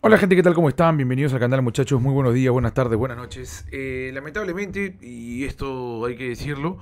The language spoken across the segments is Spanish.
Hola gente, ¿qué tal? ¿Cómo están? Bienvenidos al canal muchachos, muy buenos días, buenas tardes, buenas noches. Eh, lamentablemente, y esto hay que decirlo,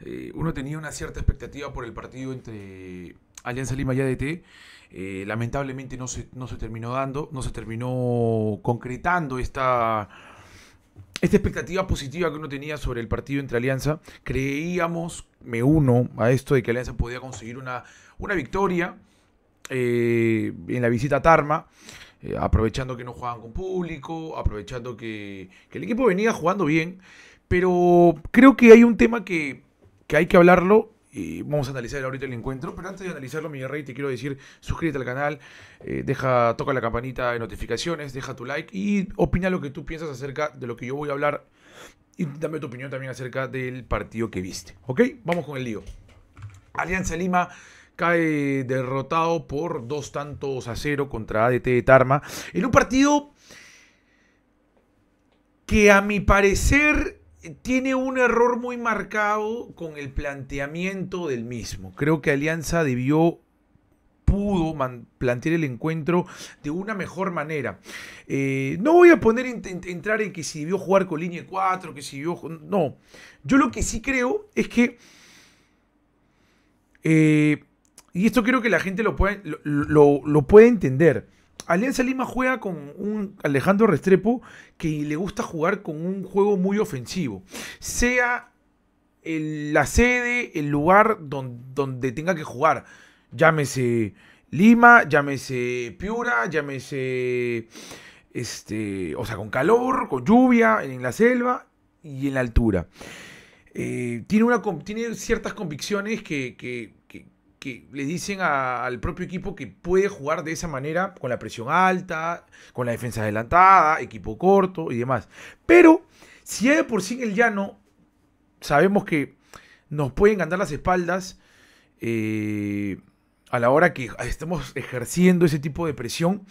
eh, uno tenía una cierta expectativa por el partido entre Alianza Lima y ADT. Eh, lamentablemente no se, no se terminó dando, no se terminó concretando esta, esta expectativa positiva que uno tenía sobre el partido entre Alianza. Creíamos, me uno a esto de que Alianza podía conseguir una, una victoria en la visita a Tarma. Eh, aprovechando que no jugaban con público, aprovechando que, el equipo venía jugando bien, pero creo que hay un tema que, hay que hablarlo y vamos a analizar ahorita el encuentro. Pero antes de analizarlo, mi rey, te quiero decir, suscríbete al canal, eh, deja, toca la campanita de notificaciones, deja tu like y opina lo que tú piensas acerca de lo que yo voy a hablar. Y dame tu opinión también acerca del partido que viste. ¿Ok? Vamos con el lío. Alianza Lima cae derrotado por dos tantos a cero contra ADT de Tarma. En un partido que a mi parecer tiene un error muy marcado con el planteamiento del mismo. Creo que Alianza debió pudo plantear el encuentro de una mejor manera. Eh, no voy a poner entrar en que si debió jugar con línea 4, que si debió... No, yo lo que sí creo es que eh, y esto quiero que la gente lo pueda lo, entender. Alianza Lima juega con un Alejandro Restrepo que le gusta jugar con un juego muy ofensivo. Sea la sede, el lugar donde, tenga que jugar. Llámese Lima, llámese Piura, llámese. Este. O sea, con calor, con lluvia, en la selva y en la altura. Eh, tiene, ciertas convicciones que que le dicen al propio equipo que puede jugar de esa manera, con la presión alta, con la defensa adelantada, equipo corto y demás. Pero si hay de por sí en el llano sabemos que nos pueden ganar las espaldas eh, a la hora que estamos ejerciendo ese tipo de presión,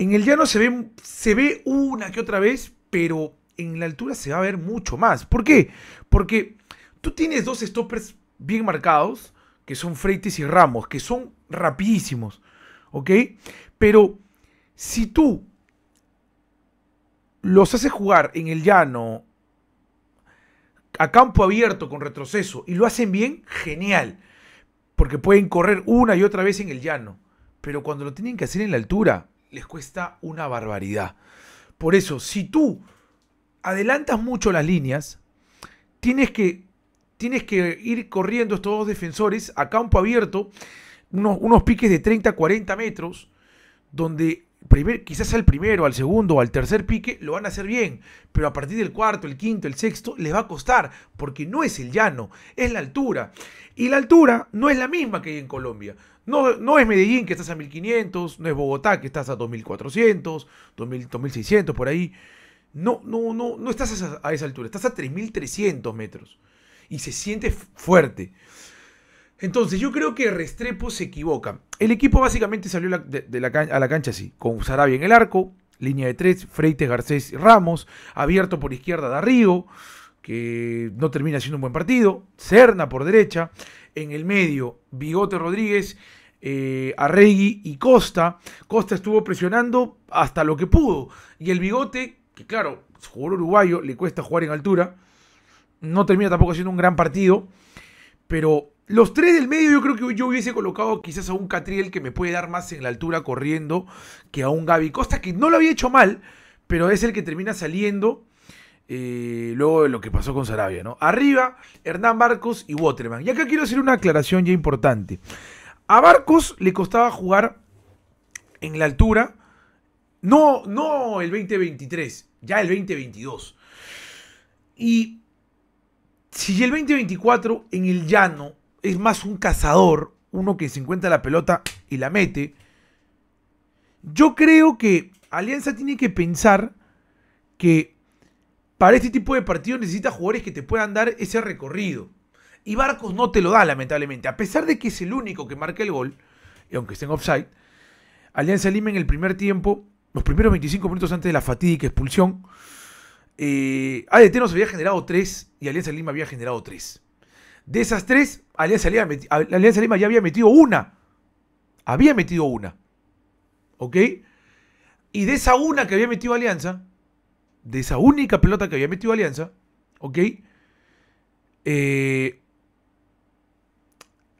en el llano se ve, se ve una que otra vez, pero en la altura se va a ver mucho más. ¿Por qué? Porque tú tienes dos stoppers bien marcados, que son Freites y Ramos, que son rapidísimos, ¿ok? Pero si tú los haces jugar en el llano, a campo abierto, con retroceso, y lo hacen bien, genial, porque pueden correr una y otra vez en el llano, pero cuando lo tienen que hacer en la altura, les cuesta una barbaridad. Por eso, si tú adelantas mucho las líneas, tienes que tienes que ir corriendo estos dos defensores a campo abierto, unos, unos piques de 30, 40 metros, donde primer, quizás al primero, al segundo o al tercer pique lo van a hacer bien, pero a partir del cuarto, el quinto, el sexto les va a costar, porque no es el llano, es la altura. Y la altura no es la misma que hay en Colombia. No, no es Medellín que estás a 1500, no es Bogotá que estás a 2400, 2000, 2600 por ahí. No, no, no, no estás a a esa altura, estás a 3300 metros y se siente fuerte. Entonces, yo creo que Restrepo se equivoca. El equipo básicamente salió a la cancha así, con Sarabia en el arco, línea de tres, Freites, Garcés, y Ramos, abierto por izquierda Darrigo, que no termina siendo un buen partido, Cerna por derecha, en el medio Bigote Rodríguez, eh, Arregui y Costa. Costa estuvo presionando hasta lo que pudo, y el Bigote, que claro, jugador uruguayo, le cuesta jugar en altura, no termina tampoco siendo un gran partido. Pero los tres del medio yo creo que yo hubiese colocado quizás a un Catriel que me puede dar más en la altura corriendo que a un Gaby Costa, que no lo había hecho mal, pero es el que termina saliendo eh, luego de lo que pasó con Sarabia, ¿no? Arriba, Hernán Barcos y Waterman. Y acá quiero hacer una aclaración ya importante. A Barcos le costaba jugar en la altura, no, no el 2023, ya el 2022. Y si el 2024 en el llano es más un cazador, uno que se encuentra la pelota y la mete, yo creo que Alianza tiene que pensar que para este tipo de partido necesita jugadores que te puedan dar ese recorrido. Y Barcos no te lo da, lamentablemente. A pesar de que es el único que marca el gol, y aunque esté en offside, Alianza Lima en el primer tiempo, los primeros 25 minutos antes de la fatídica expulsión, eh, ADT nos había generado tres y Alianza Lima había generado tres. De esas tres, Alianza Lima, ya había metido una. Había metido una. ¿Ok? Y de esa una que había metido Alianza, de esa única pelota que había metido Alianza, ¿ok? Eh,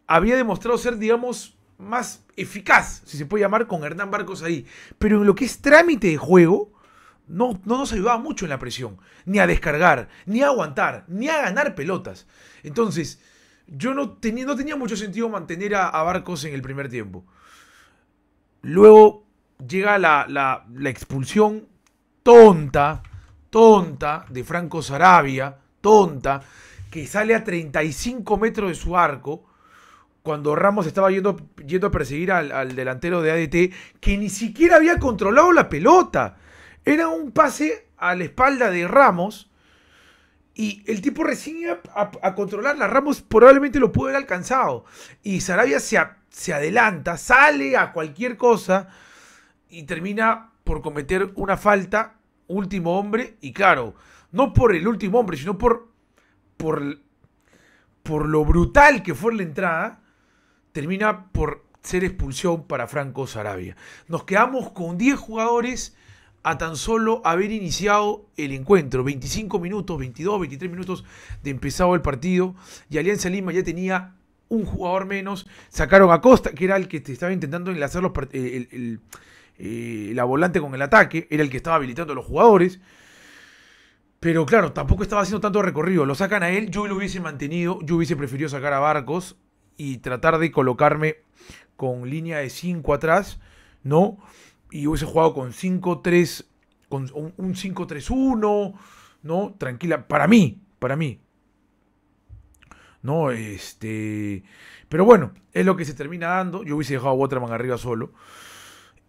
había demostrado ser, digamos, más eficaz, si se puede llamar, con Hernán Barcos ahí. Pero en lo que es trámite de juego, no, nos ayudaba mucho en la presión, ni a descargar, ni a aguantar, ni a ganar pelotas. Entonces, yo no tenía, no tenía mucho sentido mantener a, Barcos en el primer tiempo. Luego llega la, expulsión tonta, tonta de Franco Sarabia, tonta, que sale a 35 metros de su arco cuando Ramos estaba yendo, yendo a perseguir al, al, delantero de ADT, que ni siquiera había controlado la pelota. Era un pase a la espalda de Ramos. Y el tipo recién iba a, controlar controlarla. Ramos probablemente lo pudo haber alcanzado. Y Sarabia se, se adelanta, sale a cualquier cosa y termina por cometer una falta. Último hombre. Y claro, no por el último hombre, sino por, por, por lo brutal que fue la entrada. Termina por ser expulsión para Franco Sarabia. Nos quedamos con 10 jugadores a tan solo haber iniciado el encuentro. 25 minutos, 22, 23 minutos de empezado el partido y Alianza Lima ya tenía un jugador menos. Sacaron a Costa, que era el que estaba intentando enlazar los eh, la volante con el ataque, era el que estaba habilitando a los jugadores. Pero claro, tampoco estaba haciendo tanto recorrido. Lo sacan a él, yo lo hubiese mantenido, yo hubiese preferido sacar a Barcos y tratar de colocarme con línea de 5 atrás, ¿no? y hubiese jugado con 5-3, con un 5-3-1, ¿no? Tranquila, para mí, para mí. ¿No? Este. Pero bueno, es lo que se termina dando. Yo hubiese dejado a Waterman arriba solo.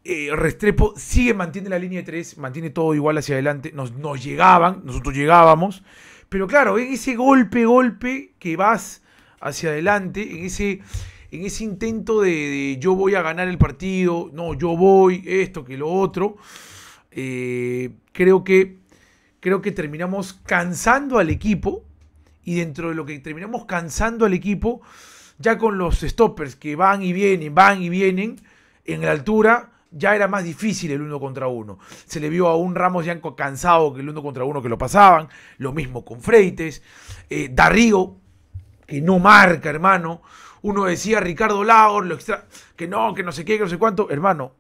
Eh, Restrepo sigue, mantiene la línea de 3, mantiene todo igual hacia adelante. Nos, nos llegaban, nosotros llegábamos. Pero claro, en ese golpe, golpe que vas hacia adelante, en ese en ese intento de, yo voy a ganar el partido, no, yo voy, esto, que lo otro, eh, creo, que, creo que terminamos cansando al equipo y dentro de lo que terminamos cansando al equipo, ya con los stoppers que van y vienen, van y vienen, en la altura ya era más difícil el uno contra uno. Se le vio a un Ramos ya cansado que el uno contra uno que lo pasaban. Lo mismo con Freites. Eh, Darrigo, que no marca, hermano uno decía Ricardo Lagos, lo que no, que no sé qué, que no sé cuánto. Hermano,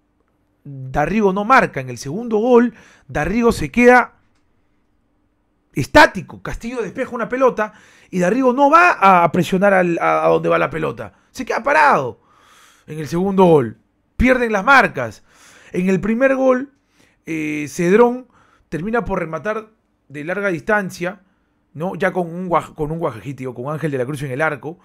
Darrigo no marca. En el segundo gol, Darrigo se queda estático. Castillo despeja una pelota y Darrigo no va a presionar a, donde va la pelota. Se queda parado en el segundo gol. Pierden las marcas. En el primer gol, eh, Cedrón termina por rematar de larga distancia ¿no? Ya con un, con un con Ángel de la Cruz en el arco.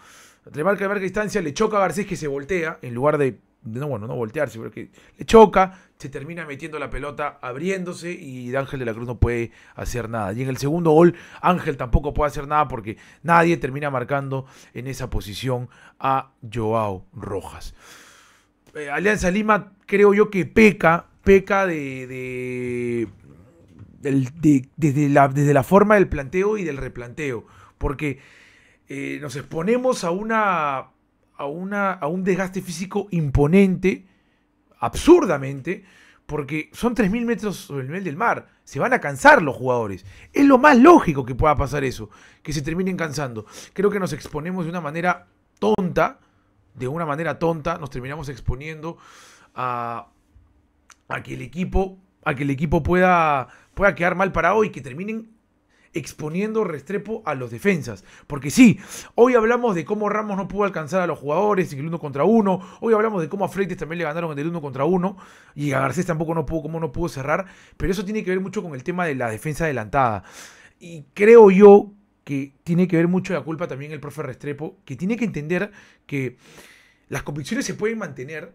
Le marca de marca distancia, le choca a Garcés que se voltea, en lugar de, no, bueno, no voltearse, pero que le choca, se termina metiendo la pelota, abriéndose y Ángel de la Cruz no puede hacer nada. Y en el segundo gol, Ángel tampoco puede hacer nada porque nadie termina marcando en esa posición a Joao Rojas. Eh, Alianza Lima creo yo que peca, peca de de, desde, la, desde la forma del planteo y del replanteo, porque eh, nos exponemos a, una, a, una, a un desgaste físico imponente, absurdamente, porque son 3.000 metros sobre el nivel del mar. Se van a cansar los jugadores. Es lo más lógico que pueda pasar eso, que se terminen cansando. Creo que nos exponemos de una manera tonta, de una manera tonta, nos terminamos exponiendo a, a que el equipo a que el equipo pueda, pueda quedar mal parado y que terminen exponiendo Restrepo a los defensas. Porque sí, hoy hablamos de cómo Ramos no pudo alcanzar a los jugadores en el uno contra uno. Hoy hablamos de cómo a Freites también le ganaron en el uno contra uno. Y a Garcés tampoco no pudo, cómo no pudo cerrar. Pero eso tiene que ver mucho con el tema de la defensa adelantada. Y creo yo que tiene que ver mucho la culpa también el profe Restrepo, que tiene que entender que las convicciones se pueden mantener,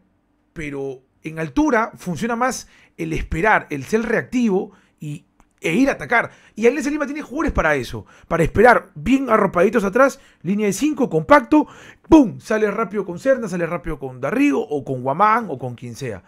pero en altura funciona más el esperar, el ser reactivo y, e ir a atacar. Y Alianza Lima tiene jugadores para eso, para esperar bien arropaditos atrás, línea de 5, compacto, ¡pum! Sale rápido con Cerna, sale rápido con Darrigo o con Guamán o con quien sea.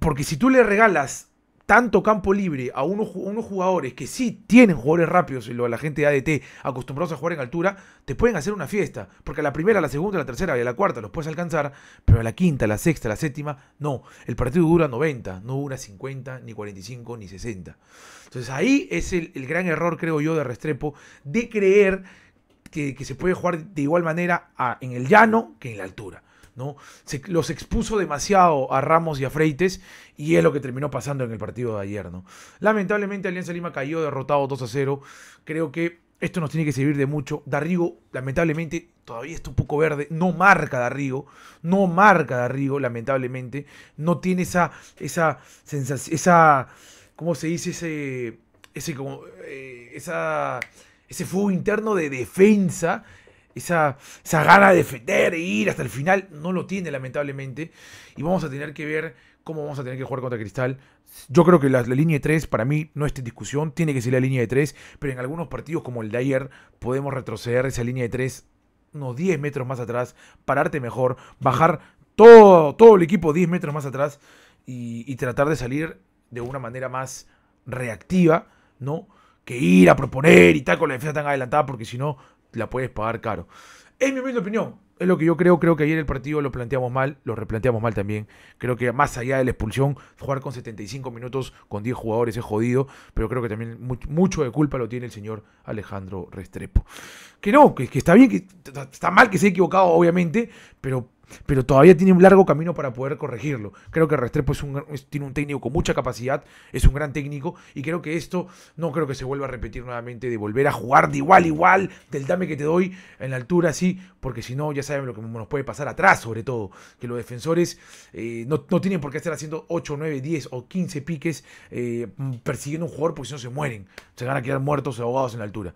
Porque si tú le regalas tanto campo libre a unos, unos, jugadores que sí tienen jugadores rápidos y lo, la gente de ADT acostumbrados a jugar en altura, te pueden hacer una fiesta. Porque a la primera, a la segunda, a la tercera y a la cuarta los puedes alcanzar, pero a la quinta, a la sexta, a la séptima, no. El partido dura 90, no dura 50, ni 45, ni 60. Entonces ahí es el, gran error, creo yo, de Restrepo, de creer que, que se puede jugar de igual manera en el llano que en la altura. ¿no? Se, los expuso demasiado a Ramos y a Freites y es lo que terminó pasando en el partido de ayer, ¿no? Lamentablemente Alianza Lima cayó derrotado 2 a 0. Creo que esto nos tiene que servir de mucho. Darrigo, lamentablemente, todavía está un poco verde. No marca Darrigo. No marca Darrigo, lamentablemente. No tiene esa, esa sensación, esa, ¿cómo se dice? Ese, ese, como, eh, esa, ese fuego interno de defensa esa, gana de defender e ir hasta el final, no lo tiene lamentablemente. Y vamos a tener que ver cómo vamos a tener que jugar contra Cristal. Yo creo que la, línea de 3 para mí no está en discusión, tiene que ser la línea de 3, pero en algunos partidos como el de ayer podemos retroceder esa línea de 3 unos 10 metros más atrás, pararte mejor, bajar todo, todo el equipo 10 metros más atrás y, y tratar de salir de una manera más reactiva, ¿no? Que ir a proponer y tal con la defensa tan adelantada, porque si no la puedes pagar caro. Es mi opinión. Es lo que yo creo. Creo que ayer el partido lo planteamos mal, lo replanteamos mal también. Creo que más allá de la expulsión, jugar con 75 minutos con 10 jugadores es jodido, pero creo que también mucho de culpa lo tiene el señor Alejandro Restrepo. Que no, que, está bien, que está mal que se ha equivocado, obviamente, pero pero todavía tiene un largo camino para poder corregirlo. Creo que Restrepo es un, tiene un técnico con mucha capacidad, es un gran técnico y creo que esto no creo que se vuelva a repetir nuevamente de volver a jugar de igual, igual, del dame que te doy en la altura, sí, porque si no, ya saben lo que nos puede pasar atrás, sobre todo, que los defensores eh, no, tienen por qué estar haciendo 8, 9, 10 o 15 piques eh, persiguiendo un jugador porque si no se mueren, se van a quedar muertos o ahogados en la altura.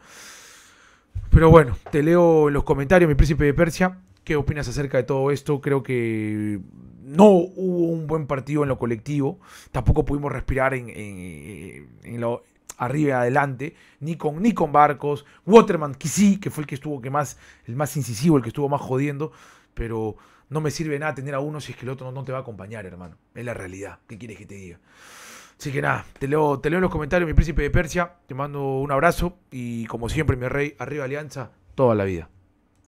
Pero bueno, te leo en los comentarios, mi príncipe de Persia. ¿Qué opinas acerca de todo esto? Creo que no hubo un buen partido en lo colectivo. Tampoco pudimos respirar en, lo arriba y adelante, ni con, ni con Barcos. Waterman, que sí, que fue el que estuvo que más, el más incisivo, el que estuvo más jodiendo, pero no me sirve nada tener a uno si es que el otro no, te va a acompañar, hermano. Es la realidad. ¿Qué quieres que te diga? Así que nada, te leo, te leo los comentarios, mi príncipe de Persia. Te mando un abrazo y como siempre, mi rey, arriba Alianza, toda la vida.